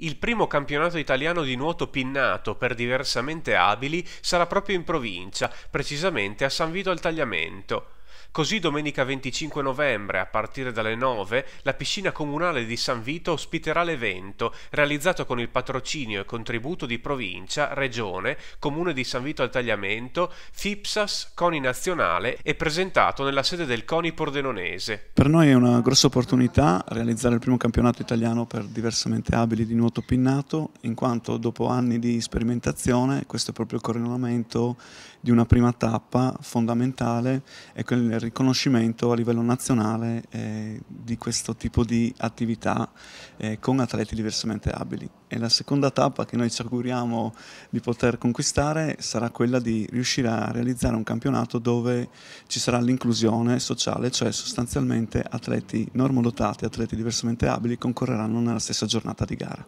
Il primo campionato italiano di nuoto pinnato per diversamente abili sarà proprio in provincia, precisamente a San Vito al Tagliamento. Così domenica 25 novembre, a partire dalle 9, la piscina comunale di San Vito ospiterà l'evento, realizzato con il patrocinio e contributo di provincia, regione, comune di San Vito al Tagliamento, FIPSAS, CONI Nazionale e presentato nella sede del CONI Pordenonese. Per noi è una grossa opportunità realizzare il primo campionato italiano per diversamente abili di nuoto pinnato, in quanto dopo anni di sperimentazione questo è proprio il coronamento di una prima tappa fondamentale e quello il riconoscimento a livello nazionale eh, di questo tipo di attività eh, con atleti diversamente abili. E la seconda tappa che noi ci auguriamo di poter conquistare sarà quella di riuscire a realizzare un campionato dove ci sarà l'inclusione sociale, cioè sostanzialmente atleti normodotati, atleti diversamente abili concorreranno nella stessa giornata di gara.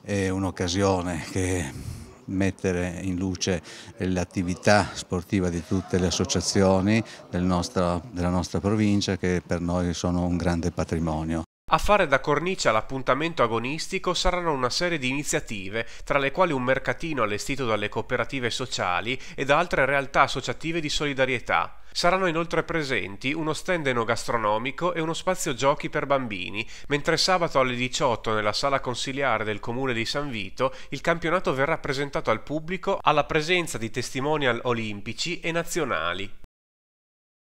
È un'occasione che mettere in luce l'attività sportiva di tutte le associazioni del nostro, della nostra provincia che per noi sono un grande patrimonio. A fare da cornice all'appuntamento agonistico saranno una serie di iniziative, tra le quali un mercatino allestito dalle cooperative sociali e da altre realtà associative di solidarietà. Saranno inoltre presenti uno stand enogastronomico e uno spazio giochi per bambini, mentre sabato alle 18 nella sala consiliare del comune di San Vito il campionato verrà presentato al pubblico alla presenza di testimonial olimpici e nazionali.